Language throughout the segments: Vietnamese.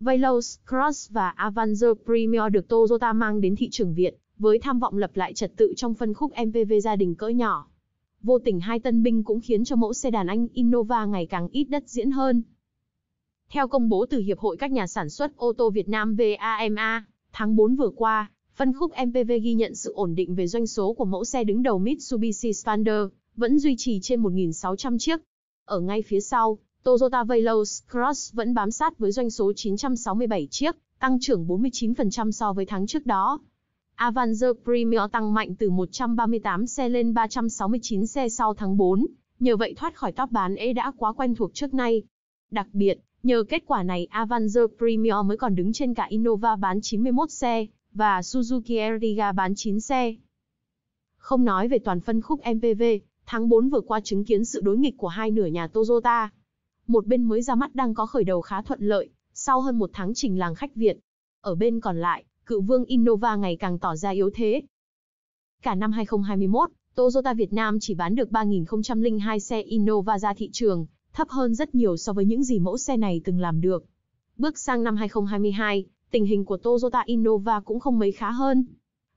Veloz, Cross và Avanza Premier được Toyota mang đến thị trường Việt, với tham vọng lập lại trật tự trong phân khúc MPV gia đình cỡ nhỏ. Vô tình hai tân binh cũng khiến cho mẫu xe đàn Anh Innova ngày càng ít đất diễn hơn. Theo công bố từ Hiệp hội các nhà sản xuất ô tô Việt Nam VAMA, tháng 4 vừa qua, Phân khúc MPV ghi nhận sự ổn định về doanh số của mẫu xe đứng đầu Mitsubishi Standard, vẫn duy trì trên 1.600 chiếc. Ở ngay phía sau, Toyota Veloz Cross vẫn bám sát với doanh số 967 chiếc, tăng trưởng 49% so với tháng trước đó. Avanza Premier tăng mạnh từ 138 xe lên 369 xe sau tháng 4, nhờ vậy thoát khỏi top bán ế đã quá quen thuộc trước nay. Đặc biệt, nhờ kết quả này Avanza Premier mới còn đứng trên cả Innova bán 91 xe, và Suzuki Ertiga bán 9 xe. Không nói về toàn phân khúc MPV, tháng 4 vừa qua chứng kiến sự đối nghịch của hai nửa nhà Toyota. Một bên mới ra mắt đang có khởi đầu khá thuận lợi, sau hơn một tháng trình làng khách Việt. Ở bên còn lại, cựu vương Innova ngày càng tỏ ra yếu thế. Cả năm 2021, Toyota Việt Nam chỉ bán được 3.002 xe Innova ra thị trường, thấp hơn rất nhiều so với những gì mẫu xe này từng làm được. Bước sang năm 2022, tình hình của Toyota Innova cũng không mấy khá hơn.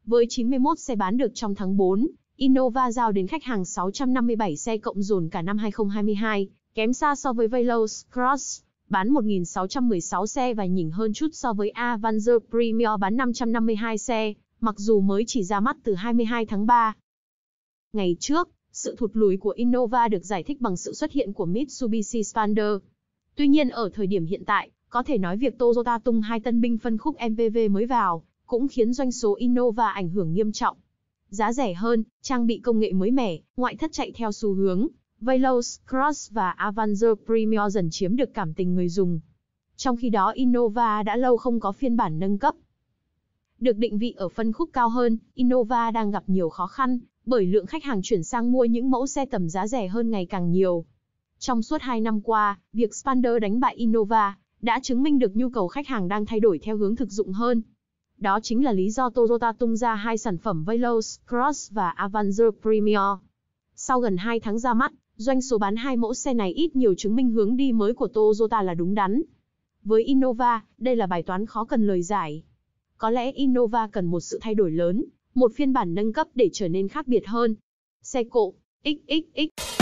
Với 91 xe bán được trong tháng 4, Innova giao đến khách hàng 657 xe cộng dồn cả năm 2022, kém xa so với Veloz Cross, bán 1.616 xe và nhỉnh hơn chút so với Avanza Premier bán 552 xe, mặc dù mới chỉ ra mắt từ 22 tháng 3. Ngày trước, sự thụt lùi của Innova được giải thích bằng sự xuất hiện của Mitsubishi Spander. Tuy nhiên ở thời điểm hiện tại, có thể nói việc Toyota tung hai tân binh phân khúc MPV mới vào, cũng khiến doanh số Innova ảnh hưởng nghiêm trọng. Giá rẻ hơn, trang bị công nghệ mới mẻ, ngoại thất chạy theo xu hướng, Veloz, Cross và Avanza Premium dần chiếm được cảm tình người dùng. Trong khi đó Innova đã lâu không có phiên bản nâng cấp. Được định vị ở phân khúc cao hơn, Innova đang gặp nhiều khó khăn, bởi lượng khách hàng chuyển sang mua những mẫu xe tầm giá rẻ hơn ngày càng nhiều. Trong suốt 2 năm qua, việc Spander đánh bại Innova đã chứng minh được nhu cầu khách hàng đang thay đổi theo hướng thực dụng hơn. Đó chính là lý do Toyota tung ra hai sản phẩm Veloz Cross và Avanza Premier. Sau gần 2 tháng ra mắt, doanh số bán hai mẫu xe này ít nhiều chứng minh hướng đi mới của Toyota là đúng đắn. Với Innova, đây là bài toán khó cần lời giải. Có lẽ Innova cần một sự thay đổi lớn, một phiên bản nâng cấp để trở nên khác biệt hơn. Xe cộ, XXX.